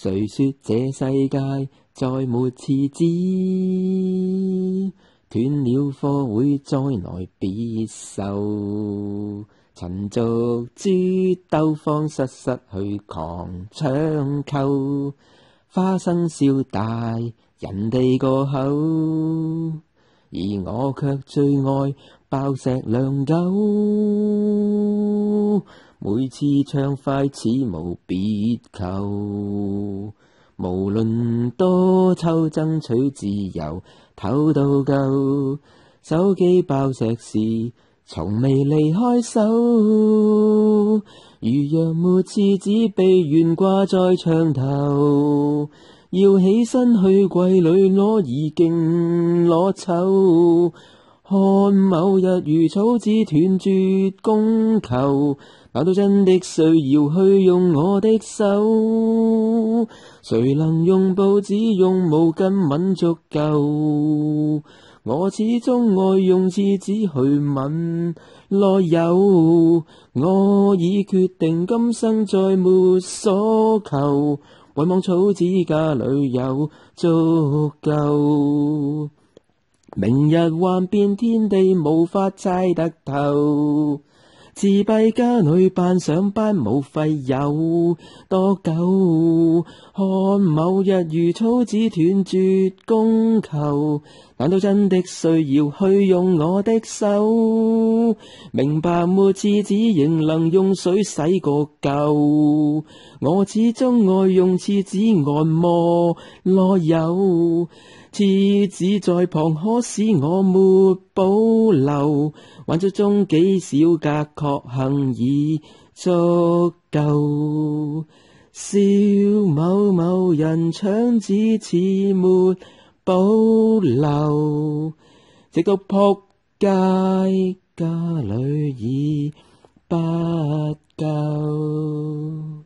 谁说这世界再没慈之？断了货会再来别受。陈俗之斗方失失去狂抢购，花生笑大人地个口，而我却最爱爆石两狗。每次唱快似无别求，无论多秋争取自由唞到够。手机爆石时，从未离开手。如若没厕纸被悬挂在墙头，要起身去柜里攞已经攞丑。看某日如草纸断绝供求，那都真的需要去用我的手？谁能用报纸用毛巾吻足够？我始终爱用厕纸去吻落油。我已决定今生再没所求，唯望草纸家里有足够。明日幻变天地，无法猜得透。自闭家女扮上班，冇费有多久？看某日如草纸断绝供求，难道真的需要去用我的手？明白没厕纸仍能用水洗个够，我始终爱用厕纸按摩啰有，厕纸在旁可使我没保留，还着中几小格不行已足够，笑某某人抢子，似没保留，直到扑街，家里已不够。